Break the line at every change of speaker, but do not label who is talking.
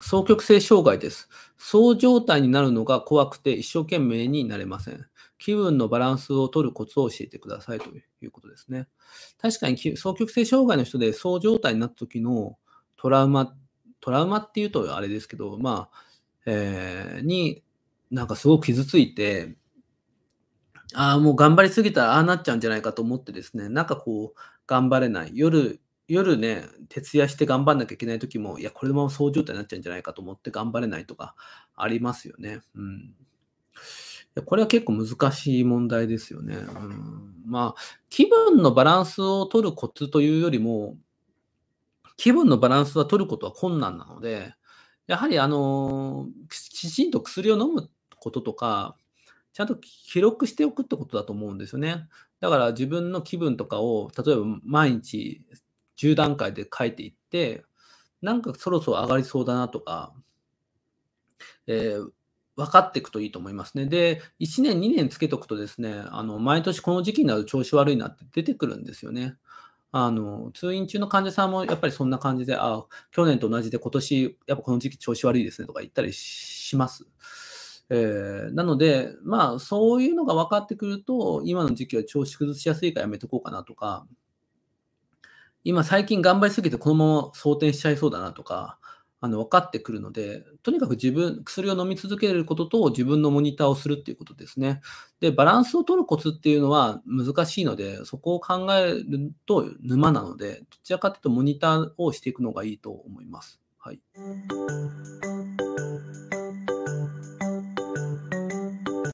双極性障害です。そう状態になるのが怖くて一生懸命になれません。気分のバランスを取るコツを教えてくださいということですね。確かに双極性障害の人でそう状態になった時のトラウマ、トラウマっていうとあれですけど、まあ、えー、になんかすごく傷ついて、ああ、もう頑張りすぎたらああなっちゃうんじゃないかと思ってですね、なんかこう、頑張れない。夜夜ね、徹夜して頑張んなきゃいけない時も、いや、これのままそう状態になっちゃうんじゃないかと思って頑張れないとかありますよね。うん。これは結構難しい問題ですよね。うん、まあ、気分のバランスを取るコツというよりも、気分のバランスは取ることは困難なので、やはりあのきちんと薬を飲むこととか、ちゃんと記録しておくってことだと思うんですよね。だから自分の気分とかを、例えば毎日10段階で書いていって、なんかそろそろ上がりそうだなとか、えー、分かっていくといいと思いますね。で、1年、2年つけとくとですね、あの毎年この時期になると調子悪いなって出てくるんですよね。あの通院中の患者さんもやっぱりそんな感じで、あ去年と同じで今年、やっぱこの時期調子悪いですねとか言ったりします。えー、なので、まあ、そういうのが分かってくると、今の時期は調子崩しやすいからやめとこうかなとか、今最近頑張りすぎてこのまま装填しちゃいそうだなとか、あの分かってくるので、とにかく自分、薬を飲み続けることと自分のモニターをするっていうことですね。で、バランスを取るコツっていうのは難しいので、そこを考えると沼なので、どちらかというとモニターをしていくのがいいと思います。はい。